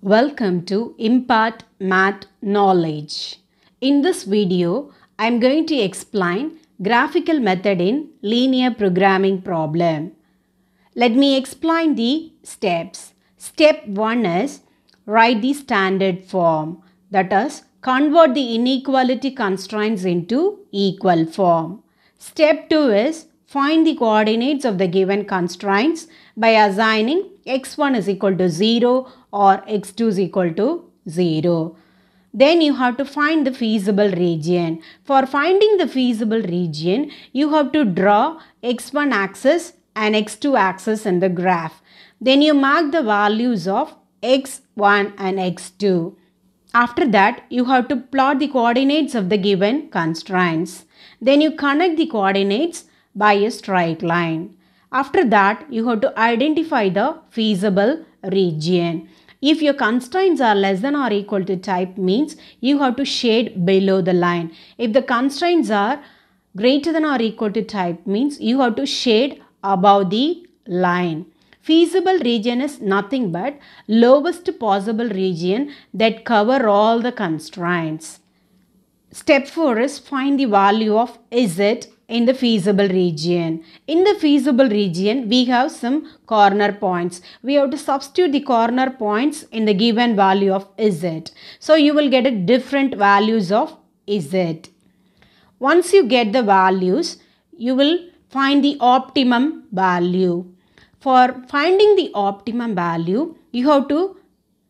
Welcome to Impart Math Knowledge. In this video, I am going to explain graphical method in linear programming problem. Let me explain the steps. Step 1 is write the standard form that is convert the inequality constraints into equal form. Step 2 is find the coordinates of the given constraints by assigning x1 is equal to 0 or x2 is equal to 0. Then you have to find the feasible region. For finding the feasible region, you have to draw x1 axis and x2 axis in the graph. Then you mark the values of x1 and x2. After that, you have to plot the coordinates of the given constraints. Then you connect the coordinates by a straight line. After that, you have to identify the feasible region. If your constraints are less than or equal to type means you have to shade below the line. If the constraints are greater than or equal to type means you have to shade above the line. Feasible region is nothing but lowest possible region that cover all the constraints. Step 4 is find the value of is it in the feasible region. In the feasible region, we have some corner points. We have to substitute the corner points in the given value of Z. So you will get a different values of Z. Once you get the values, you will find the optimum value. For finding the optimum value, you have to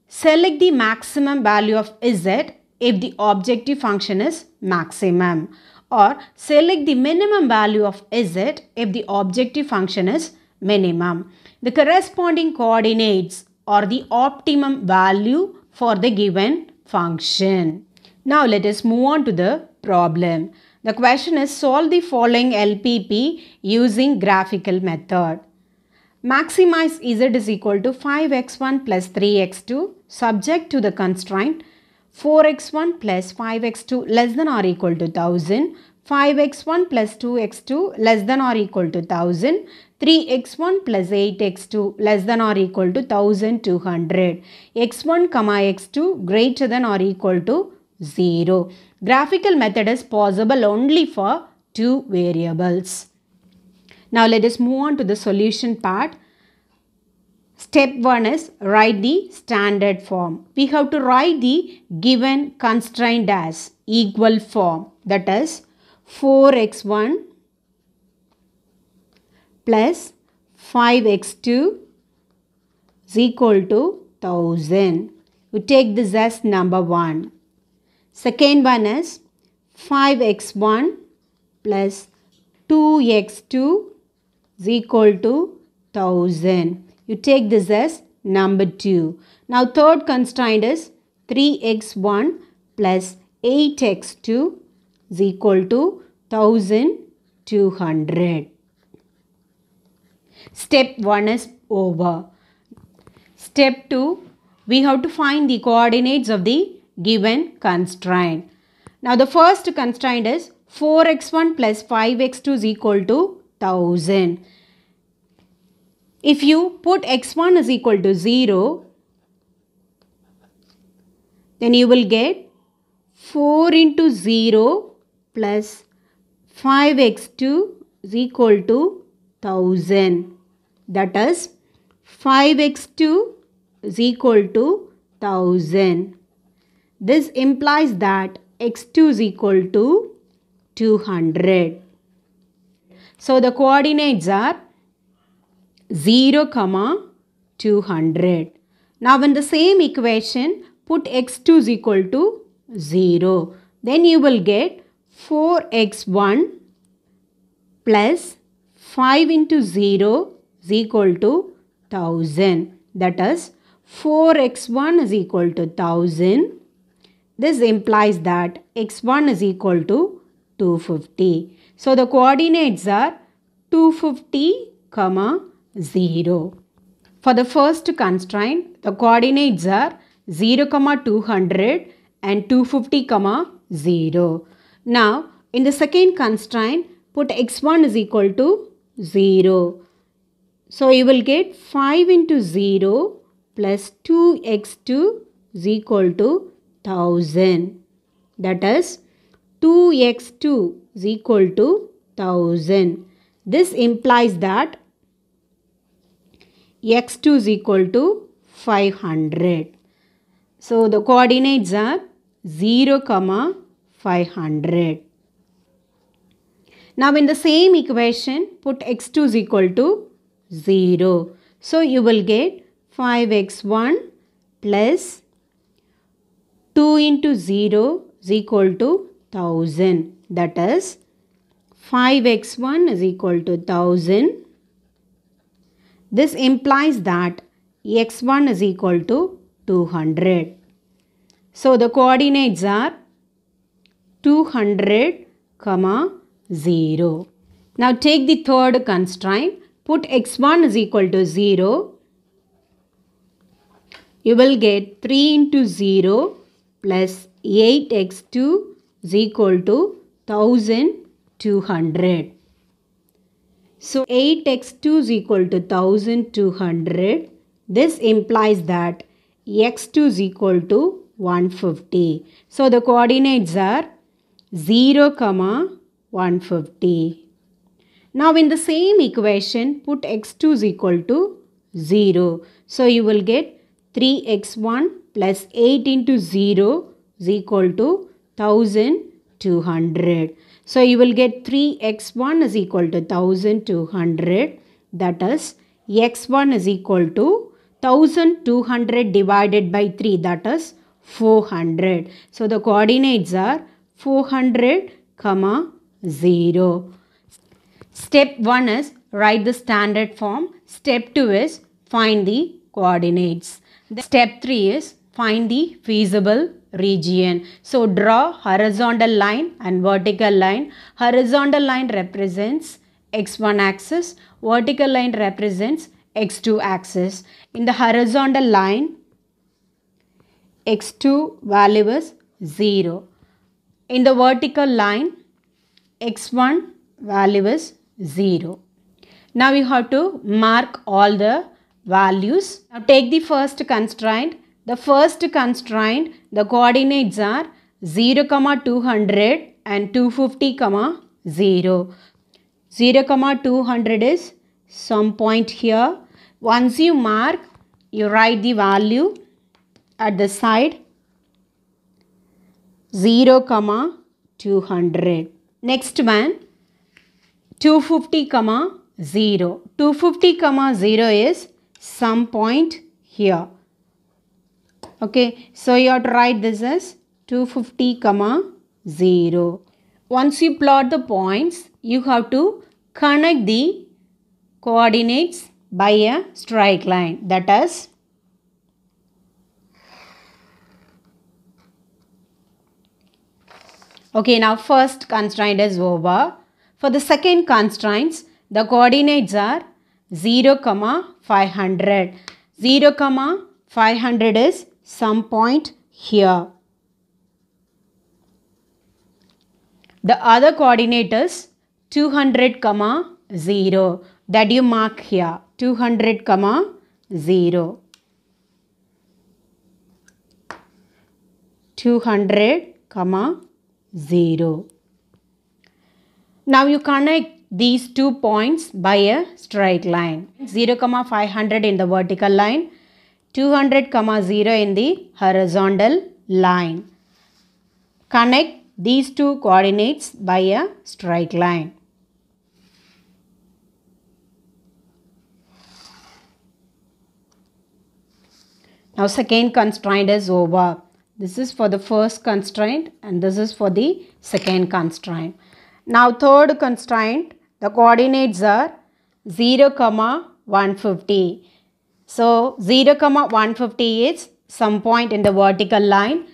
select the maximum value of Z if the objective function is maximum or select the minimum value of z if the objective function is minimum. The corresponding coordinates are the optimum value for the given function. Now let us move on to the problem. The question is solve the following LPP using graphical method. Maximize z is equal to 5x1 plus 3x2 subject to the constraint 4x1 plus 5x2 less than or equal to 1000 5x1 plus 2x2 less than or equal to 1000. 3x1 plus 8x2 less than or equal to 1200. x1 comma x2 greater than or equal to 0. Graphical method is possible only for two variables. Now let us move on to the solution part. Step 1 is write the standard form. We have to write the given constraint as equal form that is 4x1 plus 5x2 is equal to 1000. You take this as number 1. Second one is 5x1 plus 2x2 is equal to 1000. You take this as number 2. Now third constraint is 3x1 plus 8x2 is equal to 1200. Step 1 is over. Step 2, we have to find the coordinates of the given constraint. Now the first constraint is 4x1 plus 5x2 is equal to 1000. If you put x1 is equal to 0, then you will get 4 into 0 plus 5x2 is equal to 1000. That is 5x2 is equal to 1000. This implies that x2 is equal to 200. So the coordinates are 0, comma 200. Now in the same equation put x2 is equal to 0. Then you will get 4x1 plus 5 into 0 is equal to 1000. That is 4x1 is equal to 1000. This implies that x1 is equal to 250. So the coordinates are 250 comma 0. For the first constraint, the coordinates are 0 comma 200 and 250 comma 0. Now, in the second constraint, put x1 is equal to 0. So, you will get 5 into 0 plus 2x2 is equal to 1000. That is 2x2 is equal to 1000. This implies that x2 is equal to 500. So the coordinates are 0, comma 500. Now in the same equation put x2 is equal to 0. So you will get 5x1 plus 2 into 0 is equal to 1000. That is 5x1 is equal to 1000. This implies that x1 is equal to 200. So the coordinates are 200 comma 0. Now take the third constraint. Put x1 is equal to 0. You will get 3 into 0 plus 8x2 is equal to 1200. So 8x2 is equal to 1200. This implies that x2 is equal to 150. So the coordinates are 0, comma 150. Now in the same equation put x2 is equal to 0. So you will get 3x1 plus 8 into 0 is equal to 1200. So you will get 3x1 is equal to 1200 that is x1 is equal to 1200 divided by 3 that is 400. So the coordinates are 400, comma 0. Step 1 is write the standard form. Step 2 is find the coordinates. The step 3 is find the feasible region. So draw horizontal line and vertical line. Horizontal line represents x1 axis. Vertical line represents x2 axis. In the horizontal line, x2 value is 0. In the vertical line, x1 value is 0. Now we have to mark all the values. Now take the first constraint. The first constraint, the coordinates are 0, 200 and 250, 0. 0, 200 is some point here. Once you mark, you write the value at the side 0 comma 200. Next one 250 comma 0. 250 comma 0 is some point here. Okay, so you have to write this as 250 comma 0. Once you plot the points, you have to connect the coordinates by a straight line that is Okay, now first constraint is over. For the second constraints, the coordinates are 0, comma 500. 0, comma 500 is some point here. The other coordinate is 200, comma 0 that you mark here 200, comma 0. 200, comma 0. Now you connect these two points by a straight line. 0, 500 in the vertical line, 200, 0 in the horizontal line. Connect these two coordinates by a straight line. Now second constraint is over. This is for the first constraint and this is for the second constraint. Now third constraint, the coordinates are 0, comma 150. So 0, comma 150 is some point in the vertical line.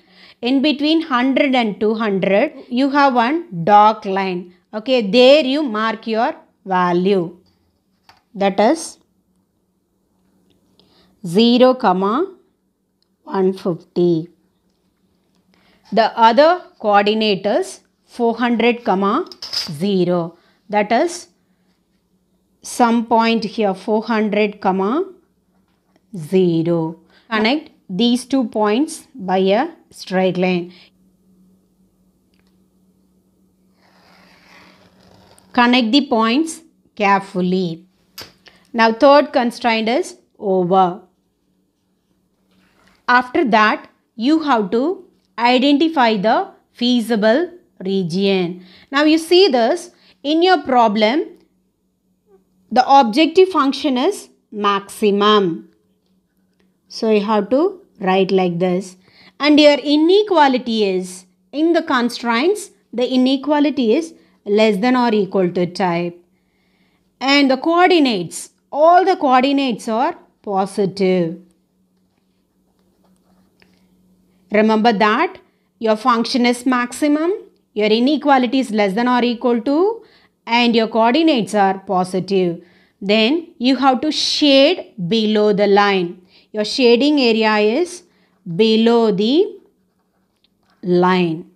In between 100 and 200, you have one dark line. Okay, there you mark your value. That is 0, comma 150 the other coordinate is 400 comma 0 that is some point here 400 comma 0 connect these two points by a straight line connect the points carefully now third constraint is over after that you have to Identify the feasible region. Now you see this in your problem the objective function is maximum. So you have to write like this and your inequality is in the constraints the inequality is less than or equal to type and the coordinates all the coordinates are positive Remember that your function is maximum, your inequality is less than or equal to and your coordinates are positive. Then you have to shade below the line. Your shading area is below the line.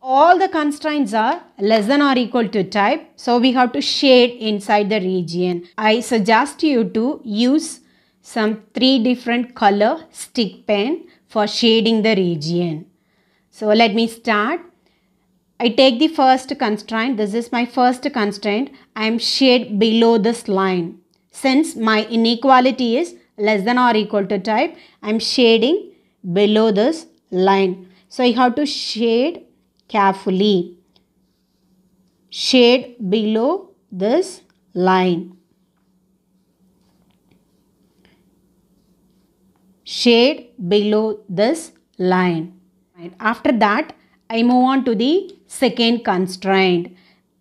All the constraints are less than or equal to type. So we have to shade inside the region. I suggest you to use some three different color stick pen for shading the region. So let me start. I take the first constraint. This is my first constraint. I am shade below this line. Since my inequality is less than or equal to type, I am shading below this line. So I have to shade carefully. Shade below this line. shade below this line. And after that, I move on to the second constraint.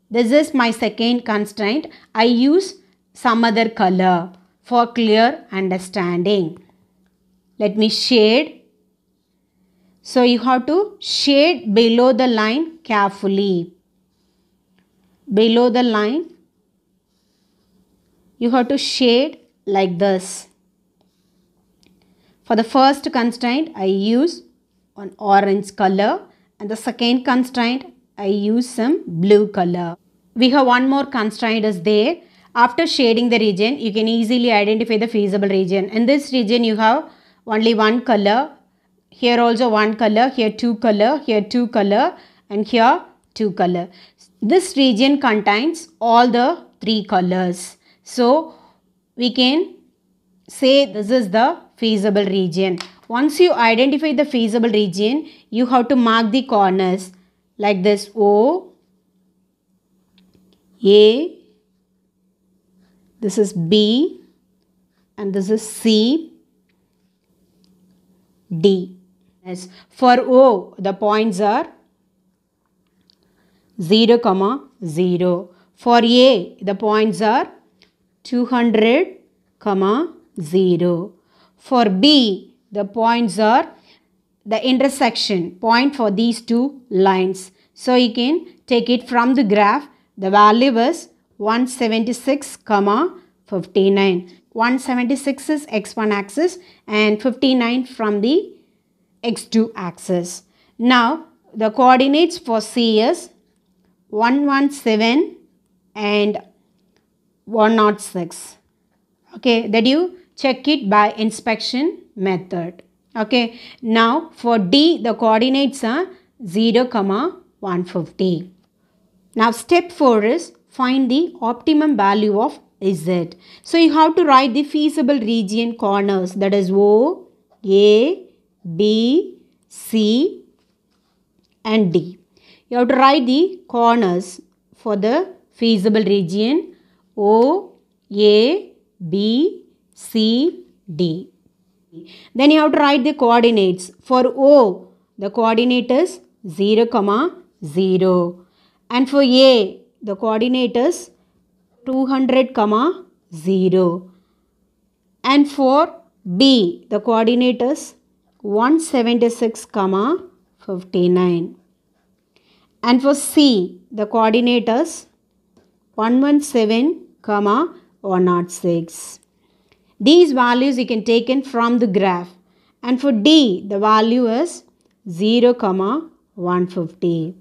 This is my second constraint. I use some other color for clear understanding. Let me shade. So you have to shade below the line carefully. Below the line, you have to shade like this. For the first constraint, I use an orange color and the second constraint, I use some blue color. We have one more constraint is there. After shading the region, you can easily identify the feasible region. In this region, you have only one color. Here also one color, here two color, here two color and here two color. This region contains all the three colors. So, we can say this is the feasible region. Once you identify the feasible region, you have to mark the corners like this O, A, this is B and this is C, D. Yes. For O, the points are 0, comma 0. For A, the points are 200, comma 0. For B, the points are the intersection point for these two lines. So you can take it from the graph. The value was 176, comma 59. 176 is x1 axis and 59 from the x2 axis. Now the coordinates for C is 117 and 106. Okay, that you check it by inspection method. Okay. Now for D, the coordinates are 0, comma 150. Now step 4 is find the optimum value of Z. So you have to write the feasible region corners that is O, A, B, C and D. You have to write the corners for the feasible region O, A, B, C, D. Then you have to write the coordinates. For O, the coordinate is 0, comma 0. And for A, the coordinate is 200, comma 0. And for B, the coordinate is 176, comma 59. And for C, the coordinate is 117, comma 106. These values you can take in from the graph. And for D, the value is 0, comma 150.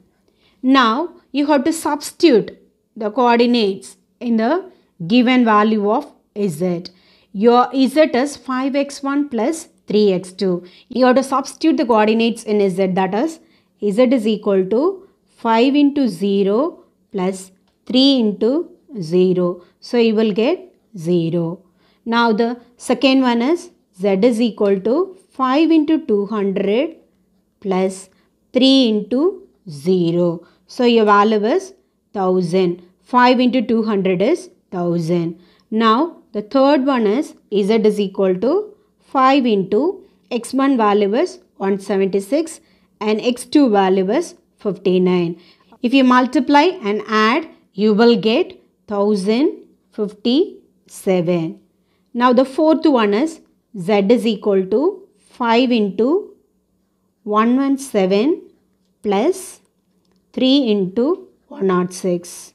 Now, you have to substitute the coordinates in the given value of Z. Your Z is 5x1 plus 3x2. You have to substitute the coordinates in Z that is Z is equal to 5 into 0 plus 3 into 0. So you will get 0. Now the second one is z is equal to 5 into 200 plus 3 into 0. So your value is 1000. 5 into 200 is 1000. Now the third one is z is equal to 5 into x1 value is 176 and x2 value is 59. If you multiply and add, you will get 1057. Now the fourth one is z is equal to 5 into 117 plus 3 into 106.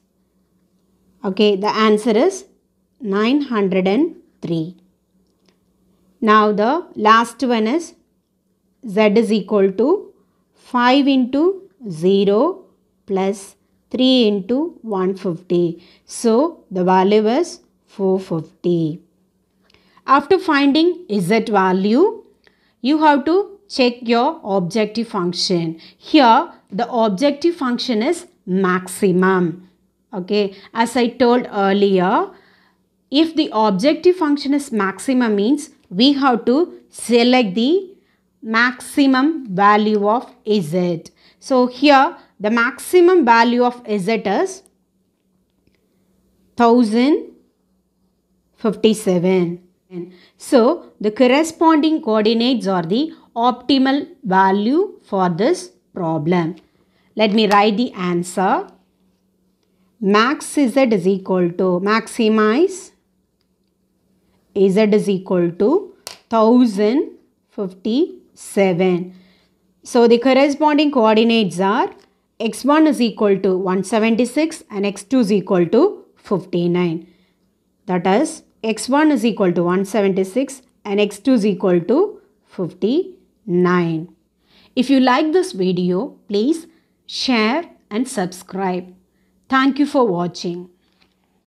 Okay, the answer is 903. Now the last one is z is equal to 5 into 0 plus 3 into 150. So the value is 450. After finding z value, you have to check your objective function. Here, the objective function is maximum. Okay, as I told earlier, if the objective function is maximum means we have to select the maximum value of z. So here the maximum value of z is 1057. So, the corresponding coordinates are the optimal value for this problem. Let me write the answer. Max z is equal to maximize z is equal to 1057. So, the corresponding coordinates are x1 is equal to 176 and x2 is equal to 59. That is x1 is equal to 176 and x2 is equal to 59. If you like this video, please share and subscribe. Thank you for watching.